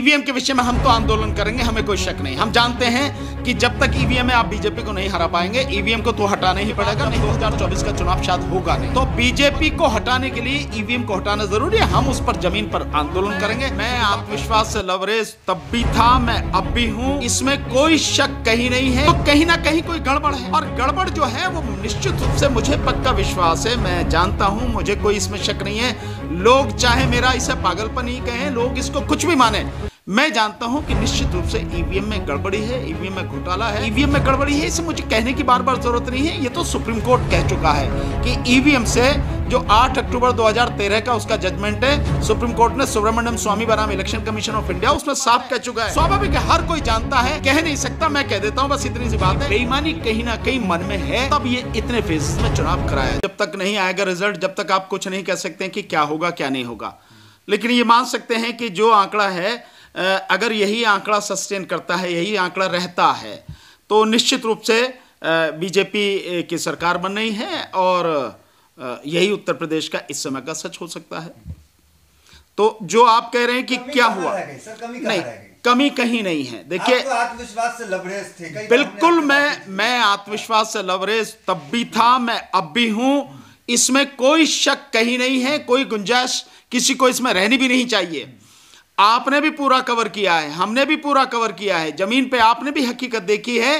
EVM के विषय में हम तो आंदोलन करेंगे हमें कोई शक नहीं हम जानते हैं कि जब तक ईवीएम में आप बीजेपी को नहीं हरा पाएंगे ईवीएम को तो हटाना ही पड़ेगा नहीं 2024 तो का चुनाव शायद होगा नहीं तो बीजेपी को हटाने के लिए ईवीएम को हटाना जरूरी है हम उस पर जमीन पर आंदोलन करेंगे मैं आत्मविश्वास से लवरेज तब भी था मैं अब भी हूँ इसमें कोई शक कहीं नहीं है तो कहीं ना कहीं कोई गड़बड़ है और गड़बड़ जो है वो निश्चित रूप से मुझे पक्का विश्वास है मैं जानता हूँ मुझे कोई इसमें शक नहीं है लोग चाहे मेरा इसे पागलपन ही कहें लोग इसको कुछ भी माने मैं जानता हूं कि निश्चित रूप से ईवीएम e में गड़बड़ी है ईवीएम e में घोटाला है ईवीएम e में गड़बड़ी है इसे मुझे कहने की बार बार जरूरत नहीं है ये तो सुप्रीम कोर्ट कह चुका है कि ईवीएम से जो 8 अक्टूबर 2013 का उसका जजमेंट है सुप्रीम कोर्ट ने सुब्रमण्यम स्वामी बनाम इलेक्शन कमीशन ऑफ इंडिया उसमें साफ कह चुका है स्वाभाविक है हर कोई जानता है कह नहीं सकता मैं कह देता हूँ बस इतनी सी बात है बेईमानी कहीं ना कहीं मन में है तब ये इतने फेजेस में चुनाव कराया जब तक नहीं आएगा रिजल्ट जब तक आप कुछ नहीं कह सकते कि क्या होगा क्या नहीं होगा लेकिन ये मान सकते हैं कि जो आंकड़ा है अगर यही आंकड़ा सस्टेन करता है यही आंकड़ा रहता है तो निश्चित रूप से बीजेपी की सरकार बन रही है और यही उत्तर प्रदेश का इस समय का सच हो सकता है तो जो आप कह रहे हैं कि क्या हुआ सर, कमी नहीं कमी कहीं नहीं है देखिए तो आत्मविश्वास से लवरेज थे बिल्कुल मैं मैं आत्मविश्वास से लवरेज तब भी था मैं अब भी हूं इसमें कोई शक कहीं नहीं है कोई गुंजाइश किसी को इसमें रहनी भी नहीं चाहिए आपने भी पूरा कवर किया है हमने भी पूरा कवर किया है ज़मीन पे आपने भी हकीकत देखी है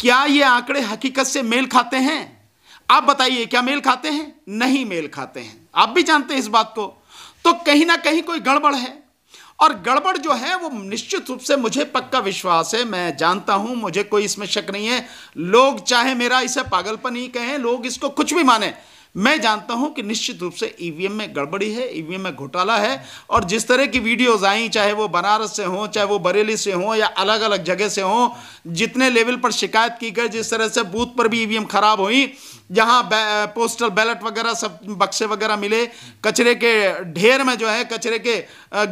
क्या ये आंकड़े हकीकत से मेल खाते हैं आप बताइए क्या मेल खाते हैं नहीं मेल खाते हैं आप भी जानते हैं इस बात को तो कहीं ना कहीं कोई गड़बड़ है और गड़बड़ जो है वो निश्चित रूप से मुझे पक्का विश्वास है मैं जानता हूं मुझे कोई इसमें शक नहीं है लोग चाहे मेरा इसे पागलपन ही कहें लोग इसको कुछ भी माने मैं जानता हूं कि निश्चित रूप से ईवीएम e में गड़बड़ी है ईवीएम e में घोटाला है और जिस तरह की वीडियोज आई चाहे वो बनारस से हों चाहे वो बरेली से हों या अलग अलग जगह से हों जितने लेवल पर शिकायत की गई जिस तरह से बूथ पर भी ईवीएम e खराब हुई जहां पोस्टल बैलेट वगैरह सब बक्से वगैरह मिले कचरे के ढेर में जो है कचरे के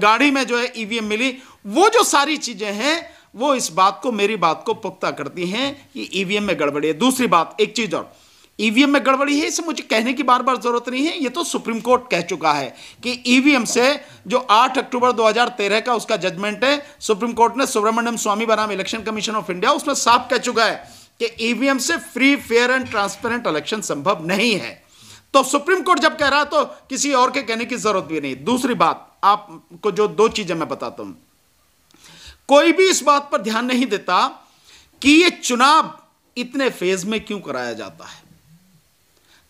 गाड़ी में जो है ईवीएम मिली वो जो सारी चीज़ें हैं वो इस बात को मेरी बात को पुख्ता करती हैं कि ईवीएम में गड़बड़ी है दूसरी बात एक चीज़ और ईवीएम में गड़बड़ी है इसे मुझे कहने की बार बार जरूरत नहीं है ये तो सुप्रीम कोर्ट कह चुका है कि ईवीएम से जो 8 अक्टूबर 2013 का उसका जजमेंट है सुप्रीम कोर्ट ने सुब्रमण्यम स्वामी बनाम इलेक्शन कमीशन ऑफ इंडिया उसमें साफ कह चुका है कि ईवीएम से free fair and transparent election संभव नहीं है तो सुप्रीम कोर्ट जब कह रहा है तो किसी और के कहने की जरूरत भी नहीं दूसरी बात आपको जो दो चीजें मैं बताता हूं कोई भी इस बात पर ध्यान नहीं देता कि यह चुनाव इतने फेज में क्यों कराया जाता है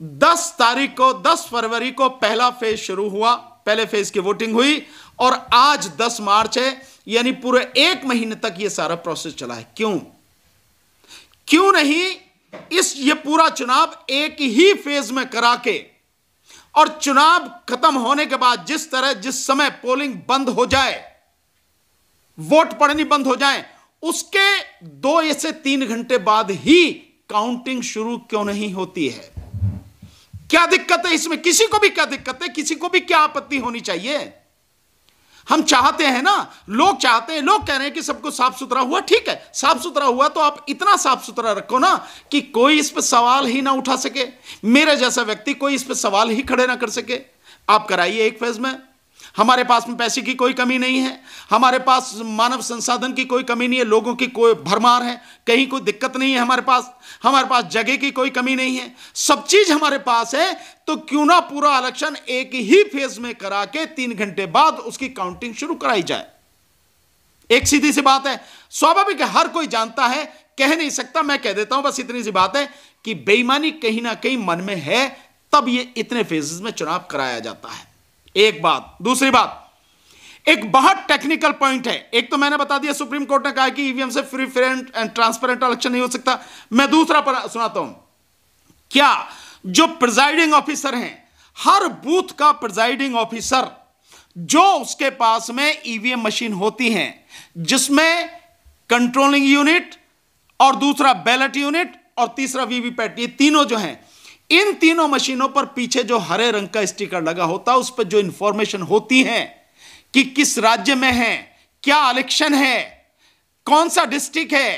दस तारीख को दस फरवरी को पहला फेज शुरू हुआ पहले फेज की वोटिंग हुई और आज दस मार्च है यानी पूरे एक महीने तक यह सारा प्रोसेस चला है क्यों क्यों नहीं इस ये पूरा चुनाव एक ही फेज में करा के और चुनाव खत्म होने के बाद जिस तरह जिस समय पोलिंग बंद हो जाए वोट पड़नी बंद हो जाए उसके दो से तीन घंटे बाद ही काउंटिंग शुरू क्यों नहीं होती है क्या दिक्कत है इसमें किसी को भी क्या दिक्कत है किसी को भी क्या आपत्ति होनी चाहिए हम चाहते हैं ना लोग चाहते हैं लोग कह रहे हैं कि सबको साफ सुथरा हुआ ठीक है साफ सुथरा हुआ तो आप इतना साफ सुथरा रखो ना कि कोई इस पर सवाल ही ना उठा सके मेरे जैसा व्यक्ति कोई इस पर सवाल ही खड़े ना कर सके आप कराइए एक फेज में हमारे पास में पैसे की कोई कमी नहीं है हमारे पास मानव संसाधन की कोई कमी नहीं है लोगों की कोई भरमार है कहीं कोई दिक्कत नहीं है हमारे पास हमारे पास जगह की कोई कमी नहीं है सब चीज हमारे पास है तो क्यों ना पूरा इलेक्शन एक ही फेज में करा के तीन घंटे बाद उसकी काउंटिंग शुरू कराई जाए एक सीधी सी बात है स्वाभाविक हर कोई जानता है कह नहीं सकता मैं कह देता हूं बस इतनी सी बात है कि बेईमानी कहीं ना कहीं मन में है तब ये इतने फेजेस में चुनाव कराया जाता है एक बात दूसरी बात एक बहुत टेक्निकल पॉइंट है एक तो मैंने बता दिया सुप्रीम कोर्ट ने कहा कि ईवीएम e से free fair and transparent election नहीं हो सकता मैं दूसरा पर सुनाता हूं क्या जो प्रिजाइडिंग ऑफिसर हैं हर बूथ का प्रिजाइडिंग ऑफिसर जो उसके पास में ईवीएम e मशीन होती हैं जिसमें कंट्रोलिंग यूनिट और दूसरा बैलेट यूनिट और तीसरा वीवीपैट ये तीनों जो हैं इन तीनों मशीनों पर पीछे जो हरे रंग का स्टिकर लगा होता है उस पर जो इंफॉर्मेशन होती है कि किस राज्य में है क्या इलेक्शन है कौन सा डिस्ट्रिक्ट है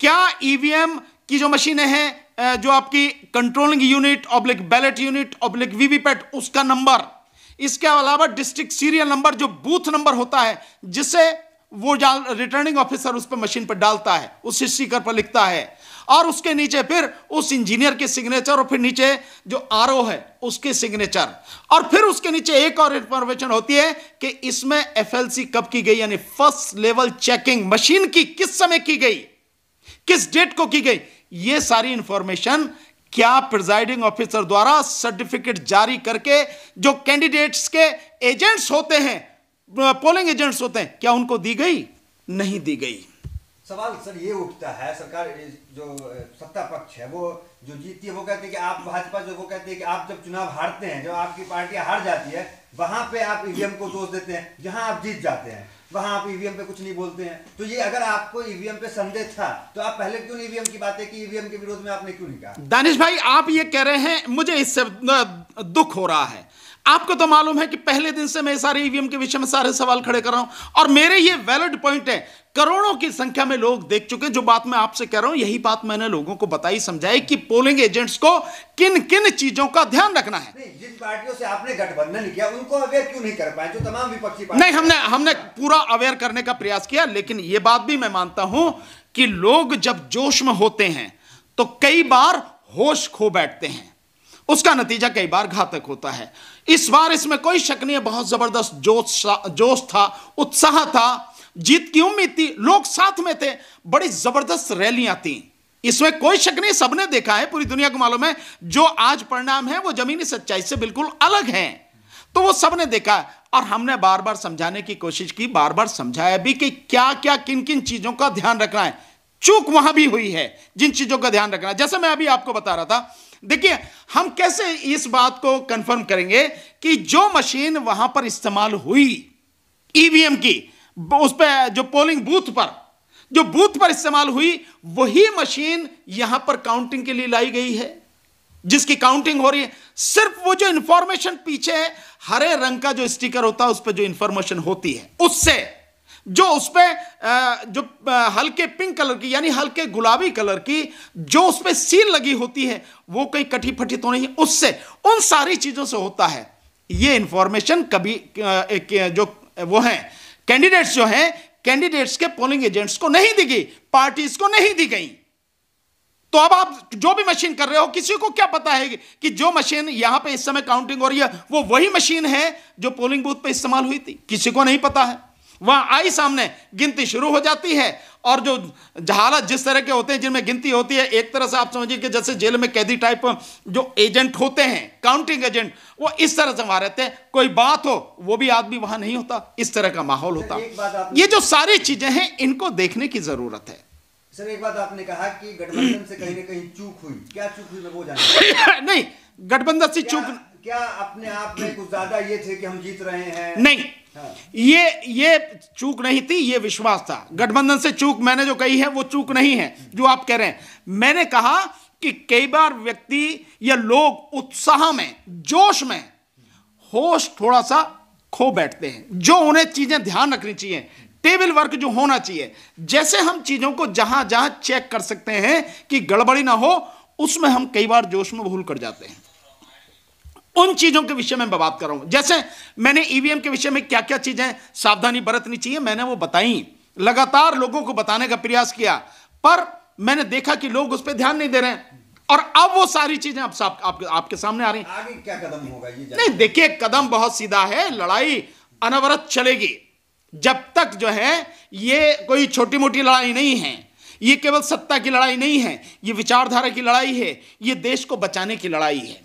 क्या ईवीएम की जो मशीनें हैं जो आपकी controlling unit oblique ballot unit oblique VVPAT उसका नंबर इसके अलावा डिस्ट्रिक्ट सीरियल नंबर जो बूथ नंबर होता है जिसे वो रिटर्निंग ऑफिसर उस पर मशीन पर डालता है उस स्टीकर पर लिखता है और उसके नीचे फिर उस इंजीनियर के सिग्नेचर और फिर नीचे जो आर है उसके सिग्नेचर और फिर उसके नीचे एक और इंफॉर्मेशन होती है कि इसमें एफएलसी कब की गई यानी फर्स्ट लेवल चेकिंग मशीन की किस समय की गई किस डेट को की गई ये सारी इंफॉर्मेशन क्या प्रिजाइडिंग ऑफिसर द्वारा सर्टिफिकेट जारी करके जो कैंडिडेट्स के एजेंट्स होते हैं पोलिंग एजेंट्स होते हैं क्या उनको दी गई नहीं दी गई सवाल सर ये उठता है सरकार जो सत्ता पक्ष है वो जो जीतती है वो कहते हैं कि आप भाजपा जो वो कहते हैं कि आप जब चुनाव हारते हैं जब आपकी पार्टी हार जाती है वहां पे आप ईवीएम को दोष देते हैं जहां आप जीत जाते हैं वहां आप ईवीएम पे कुछ नहीं बोलते हैं तो ये अगर आपको ईवीएम पे संदेह था तो आप पहले क्यों नहीं ईवीएम की बात है कि ईवीएम के विरोध में आपने क्यों नहीं कहा दानिश भाई आप ये कह रहे हैं मुझे इससे दुख हो रहा है आपको तो मालूम है कि पहले दिन से मैं सारे ईवीएम e के विषय में सारे सवाल खड़े कर रहा हूं और मेरे ये वैलिड पॉइंट है करोड़ों की संख्या में लोग देख चुके जो बात मैं आपसे कह रहा हूं यही बात मैंने लोगों को बताई समझाई कि पोलिंग एजेंट्स को किन किन चीजों का ध्यान रखना है जिस पार्टियों से आपने गठबंधन किया उनको अवेयर क्यों नहीं कर पाए जो तमाम विपक्षी नहीं हमने हमने पूरा अवेयर करने का प्रयास किया लेकिन यह बात भी मैं मानता हूं कि लोग जब जोश में होते हैं तो कई बार होश खो बैठते हैं उसका नतीजा कई बार घातक होता है इस बार इसमें कोई शक नहीं है बहुत जबरदस्त जोश जोश था उत्साह था जीत की उम्मीद थी लोग साथ में थे बड़ी जबरदस्त रैलियां थी इसमें कोई शक नहीं सबने देखा है पूरी दुनिया को मालूम है जो आज परिणाम है वो जमीनी सच्चाई से बिल्कुल अलग है तो वो सबने देखा और हमने बार बार समझाने की कोशिश की बार बार समझाया भी कि क्या क्या किन किन चीजों का ध्यान रखना है चूक वहां भी हुई है जिन चीजों का ध्यान रखना है जैसे मैं अभी आपको बता रहा था देखिए हम कैसे इस बात को कंफर्म करेंगे कि जो मशीन वहां पर इस्तेमाल हुई ईवीएम e की उस पर जो पोलिंग बूथ पर जो बूथ पर इस्तेमाल हुई वही मशीन यहां पर काउंटिंग के लिए लाई गई है जिसकी काउंटिंग हो रही है सिर्फ वो जो इंफॉर्मेशन पीछे है हरे रंग का जो स्टिकर होता है उस पर जो इंफॉर्मेशन होती है उससे जो उसमें जो हल्के पिंक कलर की यानी हल्के गुलाबी कलर की जो उसमें सील लगी होती है वो कहीं कटी फटी तो नहीं उससे उन सारी चीज़ों से होता है ये इंफॉर्मेशन कभी जो वो हैं कैंडिडेट्स जो हैं कैंडिडेट्स के पोलिंग एजेंट्स को नहीं दी गई पार्टीज को नहीं दी गई तो अब आप जो भी मशीन कर रहे हो किसी को क्या पता है कि जो मशीन यहां पे इस समय काउंटिंग हो रही है वो वही मशीन है जो पोलिंग बूथ पे इस्तेमाल हुई थी किसी को नहीं पता है वहां आई सामने गिनती शुरू हो जाती है और जो जहालत जिस तरह के होते हैं जिनमें गिनती होती है एक तरह से आप समझिए कि जैसे जेल में कैदी टाइप जो एजेंट होते हैं काउंटिंग एजेंट वो इस तरह से वहां रहते हैं कोई बात हो वो भी आदमी वहां नहीं होता इस तरह का माहौल होता ये जो सारी चीजें हैं इनको देखने की जरूरत है सर एक बात आपने कहा कि गठबंधन से कहीं ना कहीं चूक हुई क्या चूक हुई मैं वो जानना नहीं गठबंधन से चूक क्या अपने आप में कुछ ज्यादा ये थे कि हम जीत रहे हैं नहीं ये ये चूक नहीं थी ये विश्वास था गठबंधन से चूक मैंने जो कही है वो चूक नहीं है जो आप कह रहे हैं मैंने कहा कि कई बार व्यक्ति या लोग उत्साह में जोश में होश थोड़ा सा खो बैठते हैं जो उन्हें चीजें ध्यान रखनी चाहिए टेबल वर्क जो होना चाहिए जैसे हम चीजों को जहां जहां चेक कर सकते हैं कि गड़बड़ी ना हो उसमें हम कई बार जोश में भूल कर जाते हैं उन चीजों के विषय में मैं बात कर रहा हूं जैसे मैंने ईवीएम e के विषय में क्या क्या चीजें सावधानी बरतनी चाहिए मैंने वो बताई लगातार लोगों को बताने का प्रयास किया पर मैंने देखा कि लोग उस पर ध्यान नहीं दे रहे और अब वो सारी चीजें अब आप, आप, आपके सामने आ रही हैं आगे क्या कदम होगा ये नहीं देखिए कदम बहुत सीधा है लड़ाई अनवरत चलेगी जब तक जो है ये कोई छोटी मोटी लड़ाई नहीं है ये केवल सत्ता की लड़ाई नहीं है ये विचारधारा की लड़ाई है ये देश को बचाने की लड़ाई है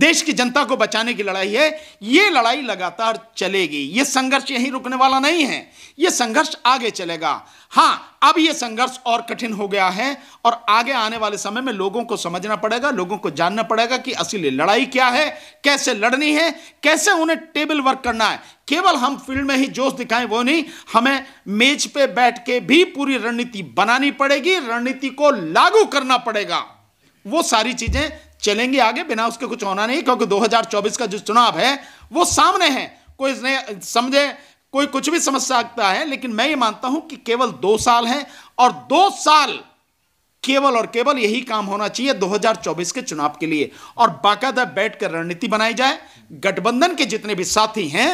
देश की जनता को बचाने की लड़ाई है ये लड़ाई लगातार चलेगी ये संघर्ष यहीं रुकने वाला नहीं है ये संघर्ष आगे चलेगा हाँ अब ये संघर्ष और कठिन हो गया है और आगे आने वाले समय में लोगों को समझना पड़ेगा लोगों को जानना पड़ेगा कि असली लड़ाई क्या है कैसे लड़नी है कैसे उन्हें टेबल वर्क करना है केवल हम फील्ड में ही जोश दिखाएं वो नहीं हमें मेज पे बैठ के भी पूरी रणनीति बनानी पड़ेगी रणनीति को लागू करना पड़ेगा वो सारी चीजें चलेंगे आगे बिना उसके कुछ होना नहीं क्योंकि 2024 का जो चुनाव है वो सामने है कोई समझे कोई कुछ भी समझ सकता है लेकिन मैं ये मानता हूं कि केवल दो साल हैं और दो साल केवल और केवल यही काम होना चाहिए 2024 के चुनाव के लिए और बाकायदा बैठ कर रणनीति बनाई जाए गठबंधन के जितने भी साथी हैं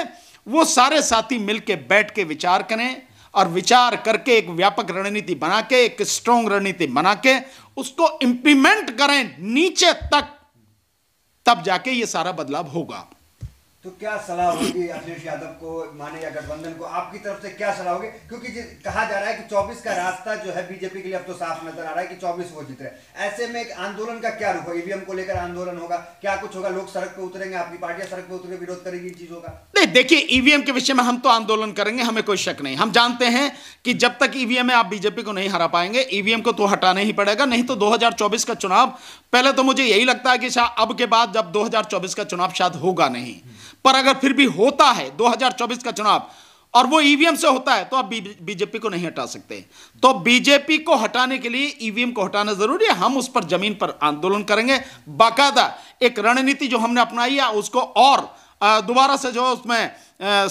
वो सारे साथी मिलकर बैठ के विचार करें और विचार करके एक व्यापक रणनीति बना के एक स्ट्रांग रणनीति बना के उसको इंप्लीमेंट करें नीचे तक तब जाके ये सारा बदलाव होगा तो क्या सलाह होगी अखिलेश यादव को माने या गठबंधन को आपकी तरफ से क्या सलाह होगी क्योंकि कहा जा रहा है कि 24 का रास्ता जो है बीजेपी के लिए अब तो साफ नजर आ रहा है कि 24 वो जीत रहे ऐसे में एक आंदोलन का क्या रुख होगा ईवीएम को लेकर आंदोलन होगा क्या कुछ होगा लोग सड़क पे उतरेंगे आपकी पार्टियां सड़क पर उतरे विरोध करेगी चीज होगा नहीं देखिए ईवीएम के विषय में हम तो आंदोलन करेंगे हमें कोई शक नहीं हम जानते हैं कि जब तक ईवीएम में आप बीजेपी को नहीं हरा पाएंगे ईवीएम को तो हटाना ही पड़ेगा नहीं तो दो का चुनाव पहले तो मुझे यही लगता है कि अब के बाद जब दो का चुनाव शायद होगा नहीं पर अगर फिर भी होता है 2024 का चुनाव और वो ईवीएम e से होता है तो आप बीजेपी को नहीं हटा सकते तो बीजेपी को हटाने के लिए ईवीएम e को हटाना जरूरी है हम उस पर जमीन पर आंदोलन करेंगे बाकायदा एक रणनीति जो हमने अपनाई है उसको और दोबारा से जो उसमें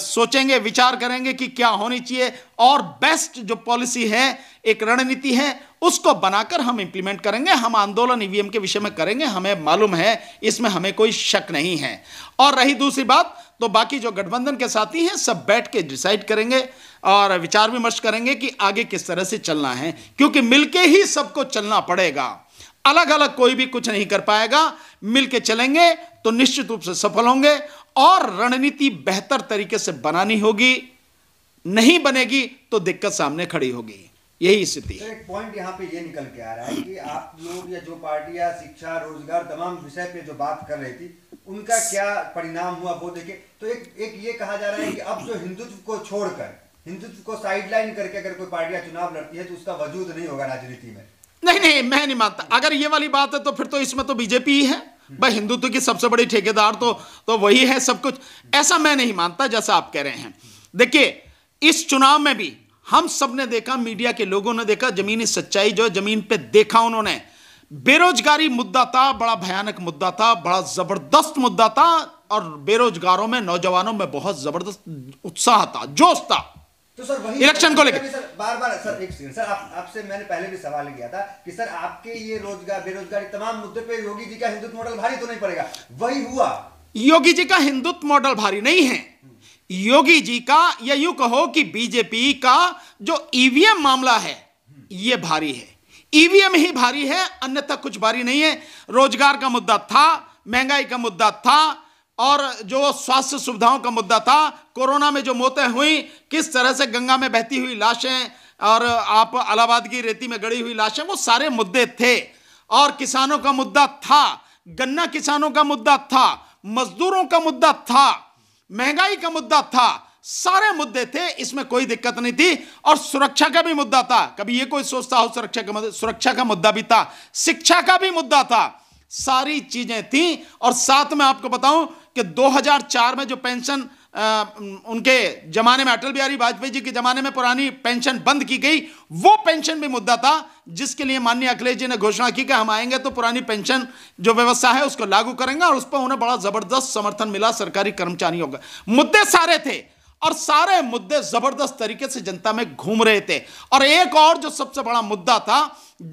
सोचेंगे विचार करेंगे कि क्या होनी चाहिए और बेस्ट जो पॉलिसी है एक रणनीति है उसको बनाकर हम इंप्लीमेंट करेंगे हम आंदोलन ईवीएम e के विषय में करेंगे हमें मालूम है इसमें हमें कोई शक नहीं है और रही दूसरी बात तो बाकी जो गठबंधन के साथी हैं सब बैठ के डिसाइड करेंगे और विचार विमर्श करेंगे कि आगे किस तरह से चलना है क्योंकि मिलके ही सबको चलना पड़ेगा अलग अलग कोई भी कुछ नहीं कर पाएगा मिलके चलेंगे तो निश्चित रूप से सफल होंगे और रणनीति बेहतर तरीके से बनानी होगी नहीं बनेगी तो दिक्कत सामने खड़ी होगी यही स्थिति है तो एक पॉइंट यहाँ पे ये निकल के आ रहा है कि आप लोग या जो पार्टियां शिक्षा रोजगार तमाम विषय पे जो बात कर रही थी उनका क्या परिणाम हुआ वो देखे तो एक एक ये कहा जा रहा है कि अब जो हिंदुत्व को छोड़कर हिंदुत्व को साइडलाइन करके अगर कोई पार्टियां चुनाव लड़ती है तो उसका वजूद नहीं होगा राजनीति में नहीं नहीं मैं नहीं मानता अगर ये वाली बात है तो फिर तो इसमें तो बीजेपी ही है भाई हिंदुत्व की सबसे बड़ी ठेकेदार तो तो वही है सब कुछ ऐसा मैं नहीं मानता जैसा आप कह रहे हैं देखिए इस चुनाव में भी हम सब ने देखा मीडिया के लोगों ने देखा जमीनी सच्चाई जो है जमीन पे देखा उन्होंने बेरोजगारी मुद्दा था बड़ा भयानक मुद्दा था बड़ा जबरदस्त मुद्दा था और बेरोजगारों में नौजवानों में बहुत जबरदस्त उत्साह था जोश था इलेक्शन तो को लेकर बार बार सर एक सेकंड सर आप आपसे मैंने पहले भी सवाल किया था कि सर आपके ये रोजगार बेरोजगारी तमाम मुद्दे पे योगी जी का हिंदुत्व मॉडल भारी तो नहीं पड़ेगा वही हुआ योगी जी का हिंदुत्व मॉडल भारी नहीं है योगी जी का या यू कहो कि बीजेपी का जो ईवीएम e मामला है ये भारी है ईवीएम e ही भारी है अन्यथा कुछ भारी नहीं है रोजगार का मुद्दा था महंगाई का मुद्दा था और जो स्वास्थ्य सुविधाओं का मुद्दा था कोरोना में जो मौतें हुई किस तरह से गंगा में बहती हुई लाशें और आप अलाहाबाद की रेती में गड़ी हुई लाशें वो सारे मुद्दे थे और किसानों का मुद्दा था गन्ना किसानों का मुद्दा था मजदूरों का मुद्दा था महंगाई का मुद्दा था सारे मुद्दे थे इसमें कोई दिक्कत नहीं थी और सुरक्षा का भी मुद्दा था कभी ये कोई सोचता हो सुरक्षा का सुरक्षा का मुद्दा भी था शिक्षा का भी मुद्दा था सारी चीजें थी और साथ में आपको बताऊं कि 2004 में जो पेंशन उनके जमाने में अटल बिहारी वाजपेयी जी के जमाने में पुरानी पेंशन बंद की गई वो पेंशन भी मुद्दा था जिसके लिए माननीय अखिलेश जी ने घोषणा की कि हम आएंगे तो पुरानी पेंशन जो व्यवस्था है उसको लागू करेंगे और उस पर उन्हें बड़ा जबरदस्त समर्थन मिला सरकारी कर्मचारियों का मुद्दे सारे थे और सारे मुद्दे जबरदस्त तरीके से जनता में घूम रहे थे और एक और जो सबसे बड़ा मुद्दा था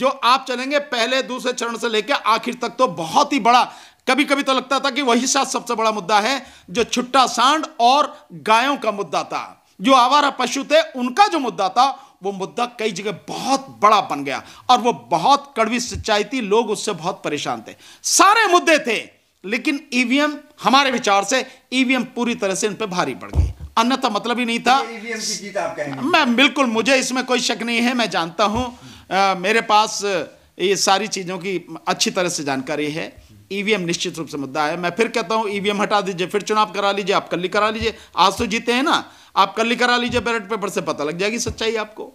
जो आप चलेंगे पहले दूसरे चरण से लेकर आखिर तक तो बहुत ही बड़ा कभी कभी तो लगता था कि वही साथ सबसे बड़ा मुद्दा है जो छुट्टा सांड और गायों का मुद्दा था जो आवारा पशु थे उनका जो मुद्दा था वो मुद्दा कई जगह बहुत बड़ा बन गया और वो बहुत कड़वी सिंचाई थी लोग उससे बहुत परेशान थे सारे मुद्दे थे लेकिन ईवीएम हमारे विचार से ईवीएम पूरी तरह से इन पर भारी पड़ गई अन्यथा मतलब ही नहीं था की आप मैं बिल्कुल मुझे इसमें कोई शक नहीं है मैं जानता हूं आ, मेरे पास ये सारी चीज़ों की अच्छी तरह से जानकारी है ईवीएम निश्चित रूप से मुद्दा है मैं फिर कहता हूं ईवीएम हटा दीजिए फिर चुनाव करा लीजिए आप कल करा लीजिए आज तो जीते हैं ना आप कल करा लीजिए बैलेट पेपर से पता लग जाएगी सच्चाई आपको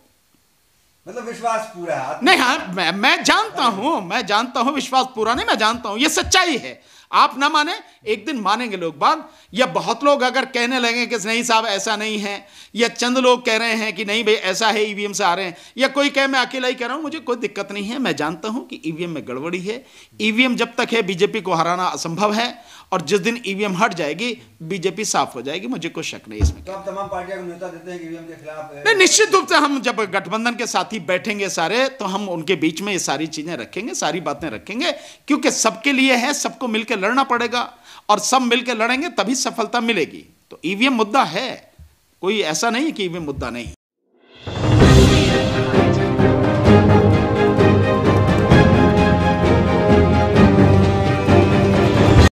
मतलब विश्वास पूरा नहीं हाँ मैं मैं जानता हूं मैं जानता हूं विश्वास पूरा नहीं मैं जानता हूं यह सच्चाई है आप ना माने एक दिन मानेंगे लोग बाग या बहुत लोग अगर कहने लगे कि नहीं साहब ऐसा नहीं है या चंद लोग कह रहे हैं कि नहीं भाई ऐसा है ईवीएम e से आ रहे हैं या कोई कहे मैं अकेला ही कह रहा हूं मुझे कोई दिक्कत नहीं है मैं जानता हूं कि ईवीएम e में गड़बड़ी है ईवीएम e जब तक है बीजेपी को हराना असंभव है और जिस दिन ईवीएम e हट जाएगी बीजेपी साफ हो जाएगी मुझे कोई शक नहीं इसमें तो तमाम पार्टियां नेता देते हैं ईवीएम e के खिलाफ नहीं निश्चित रूप से हम जब गठबंधन के साथ ही बैठेंगे सारे तो हम उनके बीच में ये सारी चीजें रखेंगे सारी बातें रखेंगे क्योंकि सबके लिए है सबको मिलकर लड़ना पड़ेगा और सब मिलकर लड़ेंगे तभी सफलता मिलेगी तो ईवीएम e मुद्दा है कोई ऐसा नहीं कि ईवीएम मुद्दा नहीं